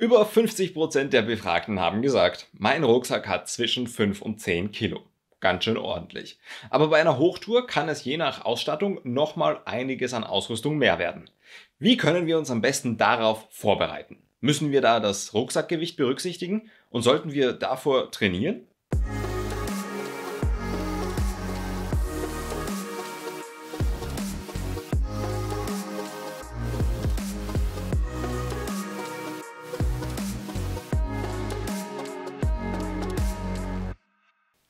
Über 50% der Befragten haben gesagt, mein Rucksack hat zwischen 5 und 10 Kilo. Ganz schön ordentlich. Aber bei einer Hochtour kann es je nach Ausstattung nochmal einiges an Ausrüstung mehr werden. Wie können wir uns am besten darauf vorbereiten? Müssen wir da das Rucksackgewicht berücksichtigen und sollten wir davor trainieren?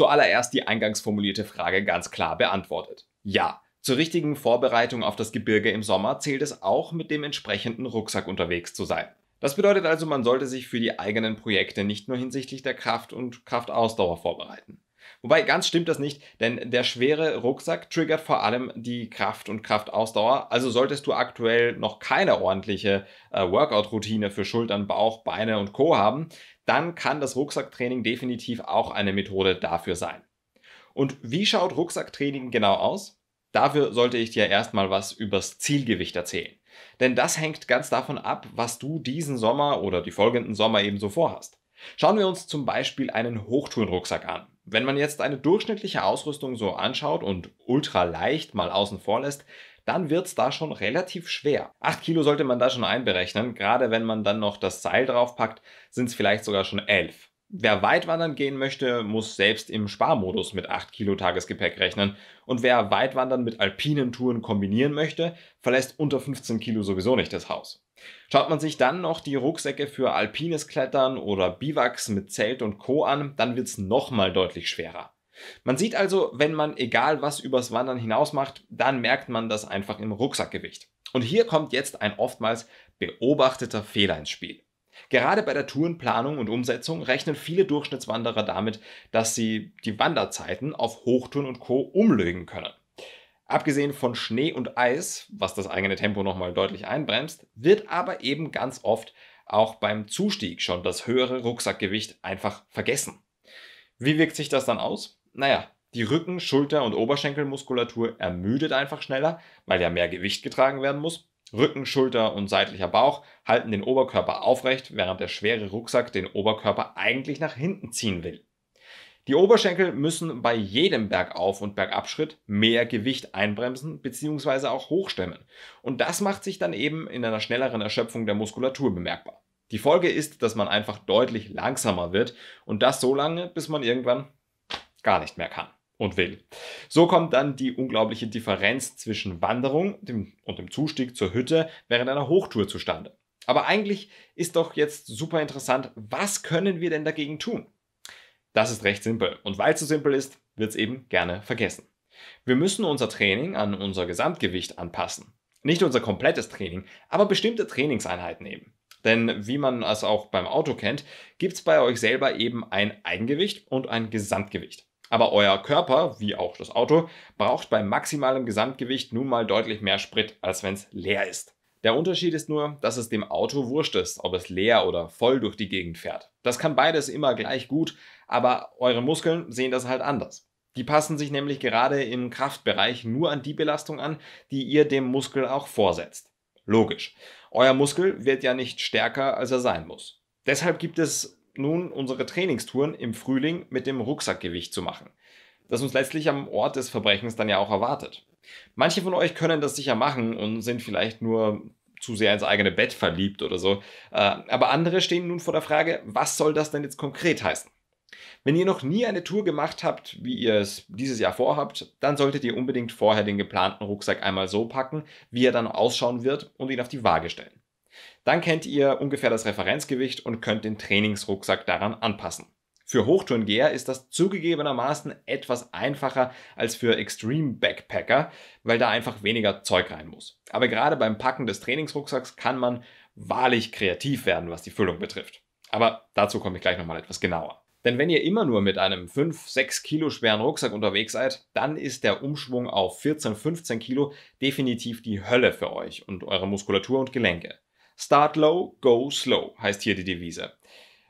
zuallererst die eingangs formulierte Frage ganz klar beantwortet. Ja, zur richtigen Vorbereitung auf das Gebirge im Sommer zählt es auch, mit dem entsprechenden Rucksack unterwegs zu sein. Das bedeutet also, man sollte sich für die eigenen Projekte nicht nur hinsichtlich der Kraft und Kraftausdauer vorbereiten. Wobei ganz stimmt das nicht, denn der schwere Rucksack triggert vor allem die Kraft und Kraftausdauer. Also solltest du aktuell noch keine ordentliche äh, Workout-Routine für Schultern, Bauch, Beine und Co haben, dann kann das Rucksacktraining definitiv auch eine Methode dafür sein. Und wie schaut Rucksacktraining genau aus? Dafür sollte ich dir erstmal was übers Zielgewicht erzählen. Denn das hängt ganz davon ab, was du diesen Sommer oder die folgenden Sommer ebenso vorhast. Schauen wir uns zum Beispiel einen Hochtourenrucksack an. Wenn man jetzt eine durchschnittliche Ausrüstung so anschaut und ultra leicht mal außen vor lässt, dann wird es da schon relativ schwer. 8 Kilo sollte man da schon einberechnen, gerade wenn man dann noch das Seil draufpackt, sind es vielleicht sogar schon 11. Wer weit wandern gehen möchte, muss selbst im Sparmodus mit 8 Kilo Tagesgepäck rechnen. Und wer Weitwandern mit alpinen Touren kombinieren möchte, verlässt unter 15 Kilo sowieso nicht das Haus. Schaut man sich dann noch die Rucksäcke für alpines Klettern oder Biwaks mit Zelt und Co. an, dann wird es nochmal deutlich schwerer. Man sieht also, wenn man egal was übers Wandern hinaus macht, dann merkt man das einfach im Rucksackgewicht. Und hier kommt jetzt ein oftmals beobachteter Fehler ins Spiel. Gerade bei der Tourenplanung und Umsetzung rechnen viele Durchschnittswanderer damit, dass sie die Wanderzeiten auf Hochtouren und Co. umlögen können. Abgesehen von Schnee und Eis, was das eigene Tempo nochmal deutlich einbremst, wird aber eben ganz oft auch beim Zustieg schon das höhere Rucksackgewicht einfach vergessen. Wie wirkt sich das dann aus? naja, die Rücken-, Schulter- und Oberschenkelmuskulatur ermüdet einfach schneller, weil ja mehr Gewicht getragen werden muss. Rücken, Schulter und seitlicher Bauch halten den Oberkörper aufrecht, während der schwere Rucksack den Oberkörper eigentlich nach hinten ziehen will. Die Oberschenkel müssen bei jedem Bergauf- und Bergabschritt mehr Gewicht einbremsen bzw. auch hochstemmen. Und das macht sich dann eben in einer schnelleren Erschöpfung der Muskulatur bemerkbar. Die Folge ist, dass man einfach deutlich langsamer wird und das so lange, bis man irgendwann gar nicht mehr kann und will. So kommt dann die unglaubliche Differenz zwischen Wanderung und dem Zustieg zur Hütte während einer Hochtour zustande. Aber eigentlich ist doch jetzt super interessant, was können wir denn dagegen tun? Das ist recht simpel und weil es so simpel ist, wird es eben gerne vergessen. Wir müssen unser Training an unser Gesamtgewicht anpassen. Nicht unser komplettes Training, aber bestimmte Trainingseinheiten eben. Denn wie man es auch beim Auto kennt, gibt es bei euch selber eben ein Eigengewicht und ein Gesamtgewicht. Aber euer Körper, wie auch das Auto, braucht bei maximalem Gesamtgewicht nun mal deutlich mehr Sprit, als wenn es leer ist. Der Unterschied ist nur, dass es dem Auto wurscht ist, ob es leer oder voll durch die Gegend fährt. Das kann beides immer gleich gut, aber eure Muskeln sehen das halt anders. Die passen sich nämlich gerade im Kraftbereich nur an die Belastung an, die ihr dem Muskel auch vorsetzt. Logisch. Euer Muskel wird ja nicht stärker, als er sein muss. Deshalb gibt es nun unsere Trainingstouren im Frühling mit dem Rucksackgewicht zu machen, das uns letztlich am Ort des Verbrechens dann ja auch erwartet. Manche von euch können das sicher machen und sind vielleicht nur zu sehr ins eigene Bett verliebt oder so, äh, aber andere stehen nun vor der Frage, was soll das denn jetzt konkret heißen? Wenn ihr noch nie eine Tour gemacht habt, wie ihr es dieses Jahr vorhabt, dann solltet ihr unbedingt vorher den geplanten Rucksack einmal so packen, wie er dann ausschauen wird und ihn auf die Waage stellen. Dann kennt ihr ungefähr das Referenzgewicht und könnt den Trainingsrucksack daran anpassen. Für Hochtourengeher ist das zugegebenermaßen etwas einfacher als für Extreme Backpacker, weil da einfach weniger Zeug rein muss. Aber gerade beim Packen des Trainingsrucksacks kann man wahrlich kreativ werden, was die Füllung betrifft. Aber dazu komme ich gleich nochmal etwas genauer. Denn wenn ihr immer nur mit einem 5, 6 Kilo schweren Rucksack unterwegs seid, dann ist der Umschwung auf 14, 15 Kilo definitiv die Hölle für euch und eure Muskulatur und Gelenke. Start low, go slow heißt hier die Devise.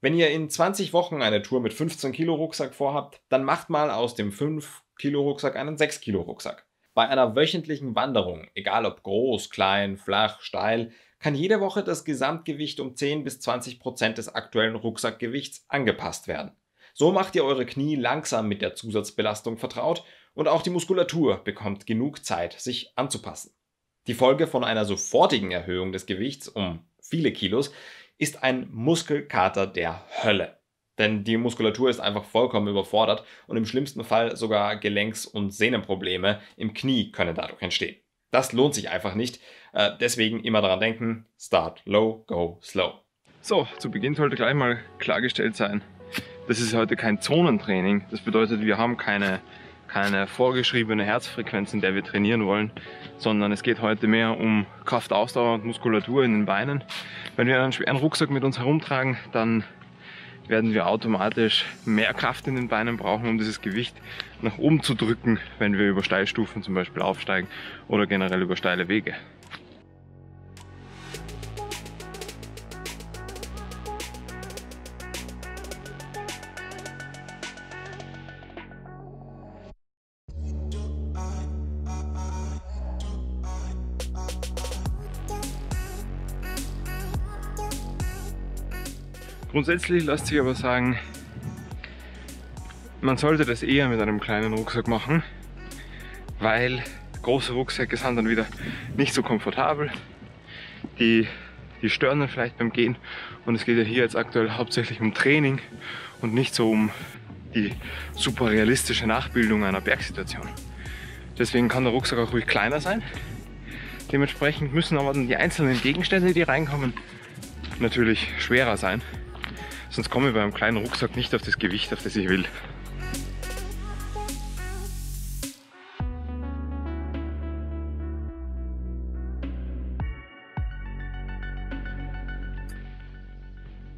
Wenn ihr in 20 Wochen eine Tour mit 15 Kilo Rucksack vorhabt, dann macht mal aus dem 5 Kilo Rucksack einen 6 Kilo Rucksack. Bei einer wöchentlichen Wanderung, egal ob groß, klein, flach, steil, kann jede Woche das Gesamtgewicht um 10 bis 20 Prozent des aktuellen Rucksackgewichts angepasst werden. So macht ihr eure Knie langsam mit der Zusatzbelastung vertraut und auch die Muskulatur bekommt genug Zeit, sich anzupassen. Die Folge von einer sofortigen Erhöhung des Gewichts um viele Kilos ist ein Muskelkater der Hölle. Denn die Muskulatur ist einfach vollkommen überfordert und im schlimmsten Fall sogar Gelenks- und Sehnenprobleme im Knie können dadurch entstehen. Das lohnt sich einfach nicht. Äh, deswegen immer daran denken, start low, go slow. So, zu Beginn sollte gleich mal klargestellt sein, das ist heute kein Zonentraining. Das bedeutet, wir haben keine keine vorgeschriebene Herzfrequenz, in der wir trainieren wollen, sondern es geht heute mehr um Kraftausdauer und Muskulatur in den Beinen. Wenn wir einen schweren Rucksack mit uns herumtragen, dann werden wir automatisch mehr Kraft in den Beinen brauchen, um dieses Gewicht nach oben zu drücken, wenn wir über Steilstufen zum Beispiel aufsteigen oder generell über steile Wege. Grundsätzlich lässt sich aber sagen, man sollte das eher mit einem kleinen Rucksack machen, weil große Rucksäcke sind dann wieder nicht so komfortabel. Die, die stören dann vielleicht beim Gehen und es geht ja hier jetzt aktuell hauptsächlich um Training und nicht so um die super realistische Nachbildung einer Bergsituation. Deswegen kann der Rucksack auch ruhig kleiner sein. Dementsprechend müssen aber dann die einzelnen Gegenstände, die reinkommen, natürlich schwerer sein sonst komme ich bei einem kleinen Rucksack nicht auf das Gewicht, auf das ich will.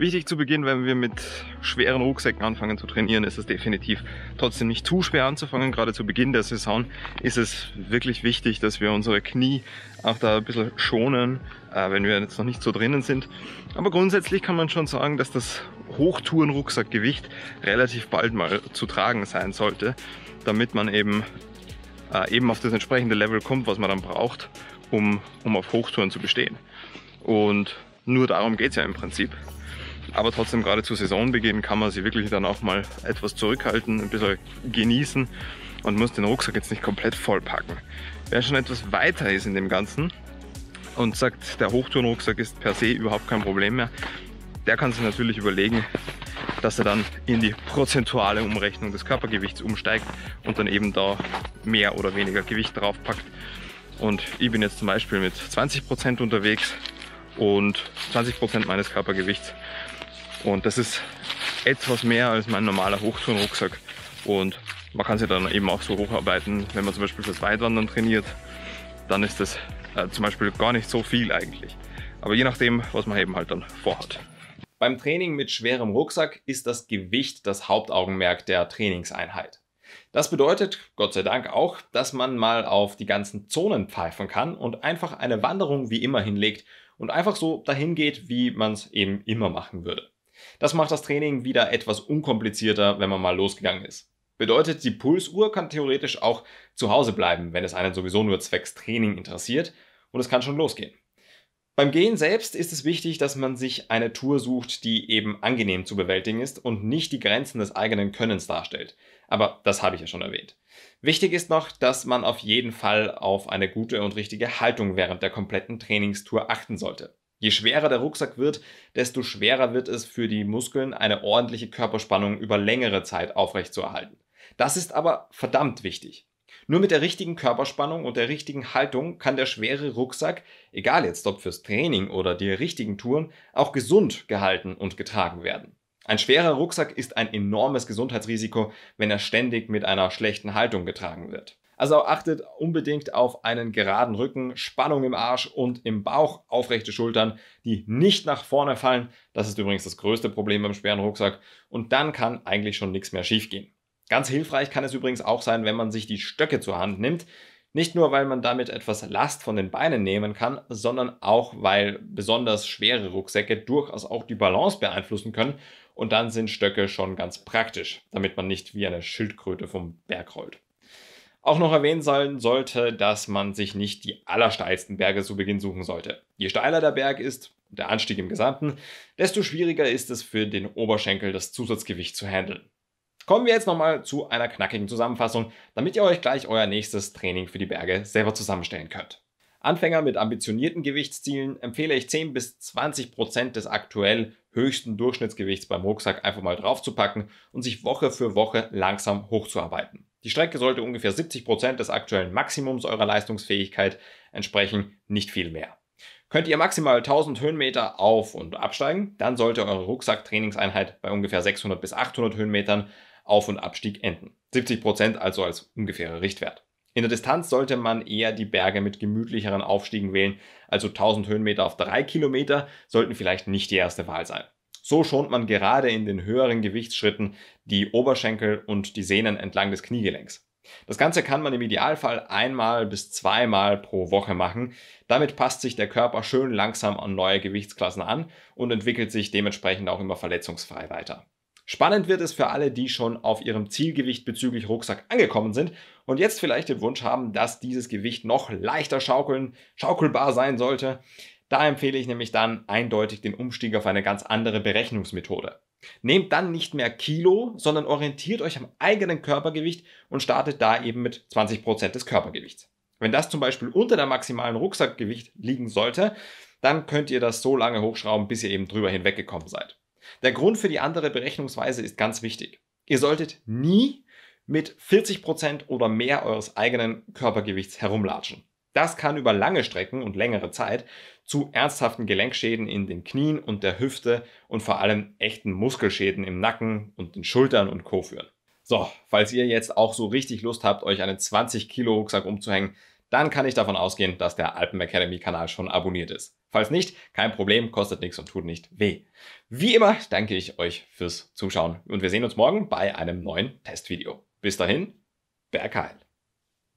Wichtig zu Beginn, wenn wir mit schweren Rucksäcken anfangen zu trainieren, ist es definitiv trotzdem nicht zu schwer anzufangen. Gerade zu Beginn der Saison ist es wirklich wichtig, dass wir unsere Knie auch da ein bisschen schonen, äh, wenn wir jetzt noch nicht so drinnen sind. Aber grundsätzlich kann man schon sagen, dass das Hochtouren-Rucksackgewicht relativ bald mal zu tragen sein sollte, damit man eben, äh, eben auf das entsprechende Level kommt, was man dann braucht, um, um auf Hochtouren zu bestehen. Und nur darum geht es ja im Prinzip. Aber trotzdem, gerade zu Saisonbeginn kann man sie wirklich dann auch mal etwas zurückhalten, ein bisschen genießen und muss den Rucksack jetzt nicht komplett vollpacken. Wer schon etwas weiter ist in dem Ganzen und sagt, der Hochtourenrucksack ist per se überhaupt kein Problem mehr, der kann sich natürlich überlegen, dass er dann in die prozentuale Umrechnung des Körpergewichts umsteigt und dann eben da mehr oder weniger Gewicht draufpackt. Und ich bin jetzt zum Beispiel mit 20% unterwegs und 20% meines Körpergewichts und das ist etwas mehr als mein normaler Hochtourenrucksack. Und man kann sie dann eben auch so hocharbeiten, wenn man zum Beispiel fürs Weitwandern trainiert, dann ist das äh, zum Beispiel gar nicht so viel eigentlich. Aber je nachdem, was man eben halt dann vorhat. Beim Training mit schwerem Rucksack ist das Gewicht das Hauptaugenmerk der Trainingseinheit. Das bedeutet, Gott sei Dank auch, dass man mal auf die ganzen Zonen pfeifen kann und einfach eine Wanderung wie immer hinlegt und einfach so dahin geht, wie man es eben immer machen würde. Das macht das Training wieder etwas unkomplizierter, wenn man mal losgegangen ist. Bedeutet, die Pulsuhr kann theoretisch auch zu Hause bleiben, wenn es einen sowieso nur zwecks Training interessiert und es kann schon losgehen. Beim Gehen selbst ist es wichtig, dass man sich eine Tour sucht, die eben angenehm zu bewältigen ist und nicht die Grenzen des eigenen Könnens darstellt. Aber das habe ich ja schon erwähnt. Wichtig ist noch, dass man auf jeden Fall auf eine gute und richtige Haltung während der kompletten Trainingstour achten sollte. Je schwerer der Rucksack wird, desto schwerer wird es für die Muskeln, eine ordentliche Körperspannung über längere Zeit aufrechtzuerhalten. Das ist aber verdammt wichtig. Nur mit der richtigen Körperspannung und der richtigen Haltung kann der schwere Rucksack, egal jetzt ob fürs Training oder die richtigen Touren, auch gesund gehalten und getragen werden. Ein schwerer Rucksack ist ein enormes Gesundheitsrisiko, wenn er ständig mit einer schlechten Haltung getragen wird. Also achtet unbedingt auf einen geraden Rücken, Spannung im Arsch und im Bauch, aufrechte Schultern, die nicht nach vorne fallen. Das ist übrigens das größte Problem beim schweren Rucksack. Und dann kann eigentlich schon nichts mehr schiefgehen. Ganz hilfreich kann es übrigens auch sein, wenn man sich die Stöcke zur Hand nimmt. Nicht nur, weil man damit etwas Last von den Beinen nehmen kann, sondern auch, weil besonders schwere Rucksäcke durchaus auch die Balance beeinflussen können. Und dann sind Stöcke schon ganz praktisch, damit man nicht wie eine Schildkröte vom Berg rollt. Auch noch erwähnen sollen sollte, dass man sich nicht die allersteilsten Berge zu Beginn suchen sollte. Je steiler der Berg ist, der Anstieg im Gesamten, desto schwieriger ist es für den Oberschenkel, das Zusatzgewicht zu handeln. Kommen wir jetzt nochmal zu einer knackigen Zusammenfassung, damit ihr euch gleich euer nächstes Training für die Berge selber zusammenstellen könnt. Anfänger mit ambitionierten Gewichtszielen empfehle ich 10 bis 20 Prozent des aktuell höchsten Durchschnittsgewichts beim Rucksack einfach mal draufzupacken und sich Woche für Woche langsam hochzuarbeiten. Die Strecke sollte ungefähr 70% Prozent des aktuellen Maximums eurer Leistungsfähigkeit entsprechen, nicht viel mehr. Könnt ihr maximal 1000 Höhenmeter auf- und absteigen, dann sollte eure Rucksacktrainingseinheit bei ungefähr 600 bis 800 Höhenmetern auf- und Abstieg enden. 70% Prozent also als ungefährer Richtwert. In der Distanz sollte man eher die Berge mit gemütlicheren Aufstiegen wählen, also 1000 Höhenmeter auf 3 Kilometer sollten vielleicht nicht die erste Wahl sein. So schont man gerade in den höheren Gewichtsschritten die Oberschenkel und die Sehnen entlang des Kniegelenks. Das Ganze kann man im Idealfall einmal bis zweimal pro Woche machen. Damit passt sich der Körper schön langsam an neue Gewichtsklassen an und entwickelt sich dementsprechend auch immer verletzungsfrei weiter. Spannend wird es für alle, die schon auf ihrem Zielgewicht bezüglich Rucksack angekommen sind und jetzt vielleicht den Wunsch haben, dass dieses Gewicht noch leichter schaukeln, schaukelbar sein sollte. Da empfehle ich nämlich dann eindeutig den Umstieg auf eine ganz andere Berechnungsmethode. Nehmt dann nicht mehr Kilo, sondern orientiert euch am eigenen Körpergewicht und startet da eben mit 20% des Körpergewichts. Wenn das zum Beispiel unter der maximalen Rucksackgewicht liegen sollte, dann könnt ihr das so lange hochschrauben, bis ihr eben drüber hinweggekommen seid. Der Grund für die andere Berechnungsweise ist ganz wichtig. Ihr solltet nie mit 40% oder mehr eures eigenen Körpergewichts herumlatschen. Das kann über lange Strecken und längere Zeit zu ernsthaften Gelenkschäden in den Knien und der Hüfte und vor allem echten Muskelschäden im Nacken und den Schultern und Co. führen. So, falls ihr jetzt auch so richtig Lust habt, euch einen 20 Kilo Rucksack umzuhängen, dann kann ich davon ausgehen, dass der Alpen Academy Kanal schon abonniert ist. Falls nicht, kein Problem, kostet nichts und tut nicht weh. Wie immer danke ich euch fürs Zuschauen und wir sehen uns morgen bei einem neuen Testvideo. Bis dahin, Bergheil.